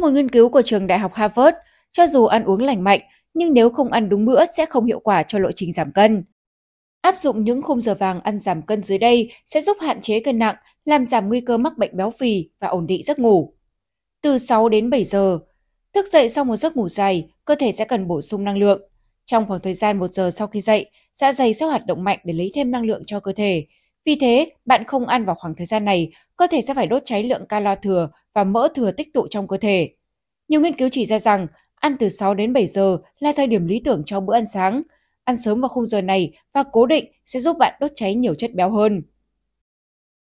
một nghiên cứu của trường Đại học Harvard, cho dù ăn uống lành mạnh, nhưng nếu không ăn đúng bữa sẽ không hiệu quả cho lộ trình giảm cân. Áp dụng những khung giờ vàng ăn giảm cân dưới đây sẽ giúp hạn chế cân nặng, làm giảm nguy cơ mắc bệnh béo phì và ổn định giấc ngủ. Từ 6 đến 7 giờ, thức dậy sau một giấc ngủ dài, cơ thể sẽ cần bổ sung năng lượng. Trong khoảng thời gian 1 giờ sau khi dậy, dạ dày sẽ hoạt động mạnh để lấy thêm năng lượng cho cơ thể, vì thế, bạn không ăn vào khoảng thời gian này, cơ thể sẽ phải đốt cháy lượng calo thừa và mỡ thừa tích tụ trong cơ thể. Nhiều nghiên cứu chỉ ra rằng, ăn từ 6 đến 7 giờ là thời điểm lý tưởng cho bữa ăn sáng. Ăn sớm vào khung giờ này và cố định sẽ giúp bạn đốt cháy nhiều chất béo hơn.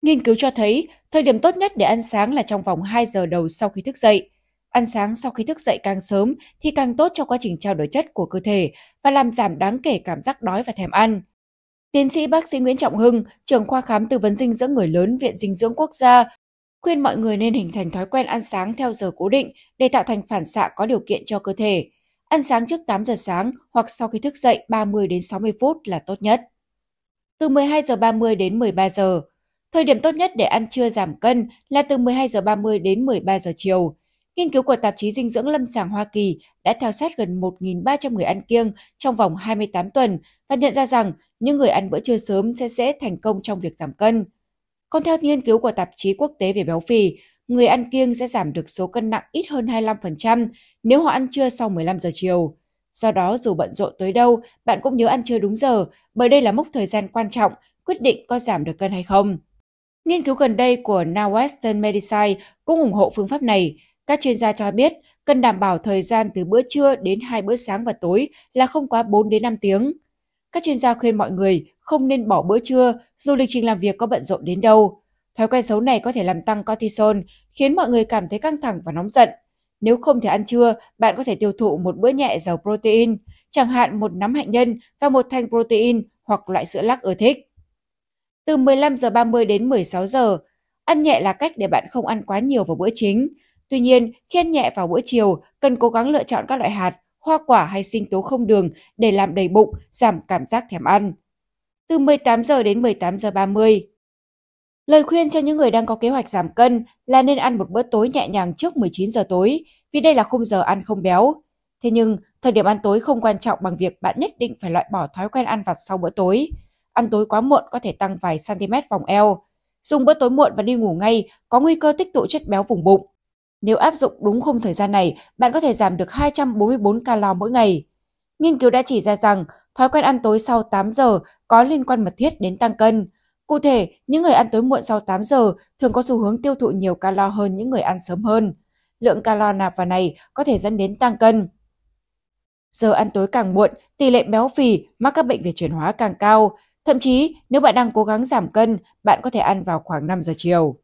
Nghiên cứu cho thấy, thời điểm tốt nhất để ăn sáng là trong vòng 2 giờ đầu sau khi thức dậy. Ăn sáng sau khi thức dậy càng sớm thì càng tốt cho quá trình trao đổi chất của cơ thể và làm giảm đáng kể cảm giác đói và thèm ăn. Tiến sĩ bác sĩ Nguyễn Trọng Hưng, trưởng khoa khám tư vấn dinh dưỡng người lớn Viện Dinh dưỡng Quốc gia, khuyên mọi người nên hình thành thói quen ăn sáng theo giờ cố định để tạo thành phản xạ có điều kiện cho cơ thể. Ăn sáng trước 8 giờ sáng hoặc sau khi thức dậy 30 đến 60 phút là tốt nhất. Từ 12 giờ 30 đến 13 giờ, thời điểm tốt nhất để ăn trưa giảm cân là từ 12 giờ 30 đến 13 giờ chiều. Nghiên cứu của tạp chí Dinh dưỡng Lâm sàng Hoa Kỳ đã theo sát gần 1.300 người ăn kiêng trong vòng 28 tuần và nhận ra rằng những người ăn bữa trưa sớm sẽ dễ thành công trong việc giảm cân. Còn theo nghiên cứu của tạp chí quốc tế về béo phì, người ăn kiêng sẽ giảm được số cân nặng ít hơn 25% nếu họ ăn trưa sau 15 giờ chiều. Do đó, dù bận rộn tới đâu, bạn cũng nhớ ăn trưa đúng giờ, bởi đây là mốc thời gian quan trọng quyết định có giảm được cân hay không. Nghiên cứu gần đây của Northwestern Medicine cũng ủng hộ phương pháp này. Các chuyên gia cho biết cần đảm bảo thời gian từ bữa trưa đến hai bữa sáng và tối là không quá 4 đến 5 tiếng. Các chuyên gia khuyên mọi người không nên bỏ bữa trưa dù lịch trình làm việc có bận rộn đến đâu. Thói quen xấu này có thể làm tăng cortisol, khiến mọi người cảm thấy căng thẳng và nóng giận. Nếu không thể ăn trưa, bạn có thể tiêu thụ một bữa nhẹ giàu protein, chẳng hạn một nắm hạnh nhân và một thanh protein hoặc loại sữa lắc ưa thích. Từ 15 giờ 30 đến 16 giờ, ăn nhẹ là cách để bạn không ăn quá nhiều vào bữa chính. Tuy nhiên, khi ăn nhẹ vào bữa chiều, cần cố gắng lựa chọn các loại hạt, hoa quả hay sinh tố không đường để làm đầy bụng, giảm cảm giác thèm ăn. Từ 18 giờ đến 18 giờ 30. Lời khuyên cho những người đang có kế hoạch giảm cân là nên ăn một bữa tối nhẹ nhàng trước 19 giờ tối, vì đây là khung giờ ăn không béo. Thế nhưng, thời điểm ăn tối không quan trọng bằng việc bạn nhất định phải loại bỏ thói quen ăn vặt sau bữa tối. Ăn tối quá muộn có thể tăng vài cm vòng eo. Dùng bữa tối muộn và đi ngủ ngay có nguy cơ tích tụ chất béo vùng bụng. Nếu áp dụng đúng khung thời gian này, bạn có thể giảm được 244 calo mỗi ngày. Nghiên cứu đã chỉ ra rằng thói quen ăn tối sau 8 giờ có liên quan mật thiết đến tăng cân. Cụ thể, những người ăn tối muộn sau 8 giờ thường có xu hướng tiêu thụ nhiều calo hơn những người ăn sớm hơn. Lượng calo nạp vào này có thể dẫn đến tăng cân. Giờ ăn tối càng muộn, tỷ lệ béo phì, mắc các bệnh về chuyển hóa càng cao. Thậm chí, nếu bạn đang cố gắng giảm cân, bạn có thể ăn vào khoảng 5 giờ chiều.